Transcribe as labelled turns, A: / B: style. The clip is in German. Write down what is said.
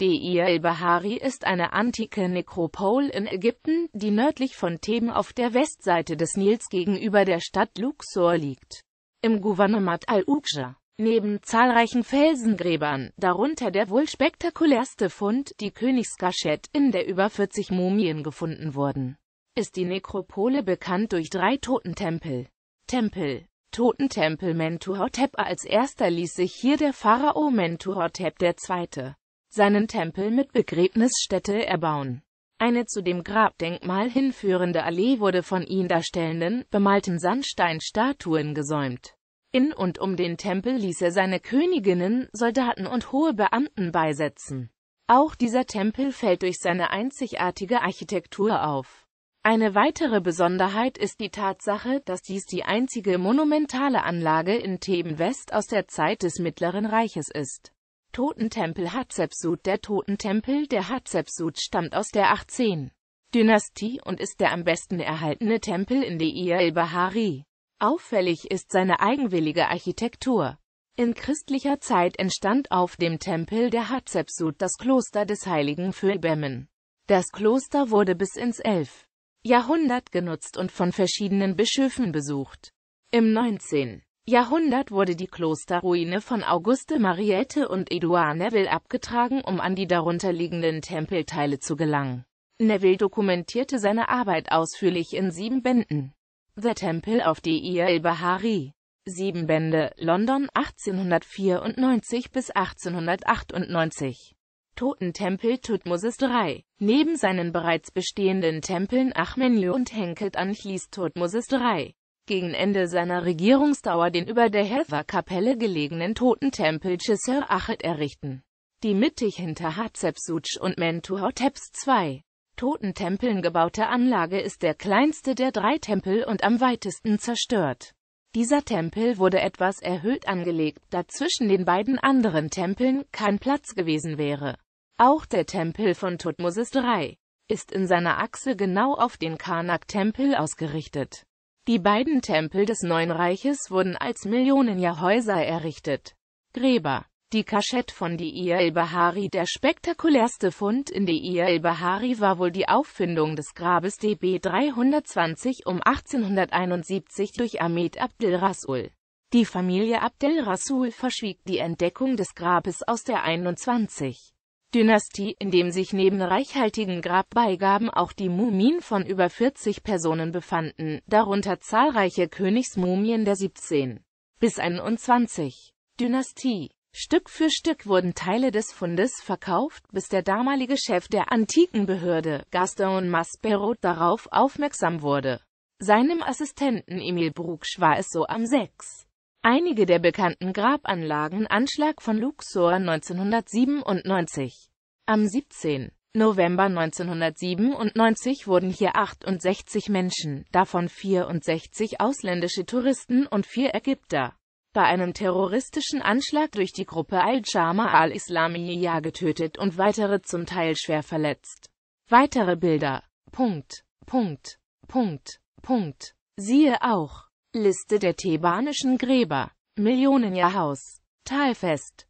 A: Deir el-Bahari ist eine antike Nekropol in Ägypten, die nördlich von Theben auf der Westseite des Nils gegenüber der Stadt Luxor liegt. Im Gouvernement al-Uqsha Neben zahlreichen Felsengräbern, darunter der wohl spektakulärste Fund, die Königsgaschette, in der über 40 Mumien gefunden wurden, ist die Nekropole bekannt durch drei Totentempel. Tempel Totentempel Mentuhotep als erster ließ sich hier der Pharao Mentuhotep II seinen Tempel mit Begräbnisstätte erbauen. Eine zu dem Grabdenkmal hinführende Allee wurde von ihn darstellenden, bemalten Sandsteinstatuen gesäumt. In und um den Tempel ließ er seine Königinnen, Soldaten und hohe Beamten beisetzen. Auch dieser Tempel fällt durch seine einzigartige Architektur auf. Eine weitere Besonderheit ist die Tatsache, dass dies die einzige monumentale Anlage in Theben West aus der Zeit des Mittleren Reiches ist. Totentempel Hatshepsut Der Totentempel der Hatshepsut stammt aus der 18. Dynastie und ist der am besten erhaltene Tempel in der el-Bahari. Auffällig ist seine eigenwillige Architektur. In christlicher Zeit entstand auf dem Tempel der Hatshepsut das Kloster des heiligen Phöbemen. Das Kloster wurde bis ins 11. Jahrhundert genutzt und von verschiedenen Bischöfen besucht. Im 19. Jahrhundert wurde die Klosterruine von Auguste Mariette und Edouard Neville abgetragen, um an die darunterliegenden Tempelteile zu gelangen. Neville dokumentierte seine Arbeit ausführlich in sieben Bänden. The Temple of the el-Bahari. Sieben Bände, London 1894 bis 1898. Totentempel Tutmosis III. Neben seinen bereits bestehenden Tempeln Achmenlü und Henkelt anschließt Tutmosis III gegen Ende seiner Regierungsdauer den über der Helferkapelle gelegenen Totentempel Chisir achet errichten, die mittig hinter Hatshepsut und Mentuhoteps II. Totentempeln gebaute Anlage ist der kleinste der drei Tempel und am weitesten zerstört. Dieser Tempel wurde etwas erhöht angelegt, da zwischen den beiden anderen Tempeln kein Platz gewesen wäre. Auch der Tempel von Thutmoses III ist in seiner Achse genau auf den Karnak-Tempel ausgerichtet. Die beiden Tempel des Neuen Reiches wurden als Millionenjahrhäuser errichtet. Gräber die Kaschette von Deir el-Bahari Der spektakulärste Fund in Deir el-Bahari war wohl die Auffindung des Grabes DB 320 um 1871 durch Ahmed Abdel Rasul. Die Familie Abdel Rasul verschwieg die Entdeckung des Grabes aus der 21. Dynastie, in dem sich neben reichhaltigen Grabbeigaben auch die Mumien von über 40 Personen befanden, darunter zahlreiche Königsmumien der 17. bis 21. Dynastie. Stück für Stück wurden Teile des Fundes verkauft, bis der damalige Chef der Antikenbehörde, Gaston Maspero, darauf aufmerksam wurde. Seinem Assistenten Emil Brugsch war es so am 6 einige der bekannten Grabanlagen Anschlag von Luxor 1997. Am 17. November 1997 wurden hier 68 Menschen, davon 64 ausländische Touristen und vier Ägypter, bei einem terroristischen Anschlag durch die Gruppe Al-Jama al-Islamiyya getötet und weitere zum Teil schwer verletzt. Weitere Bilder. Punkt. Punkt. Punkt. Punkt. Siehe auch Liste der thebanischen Gräber Millionenjahrhaus Talfest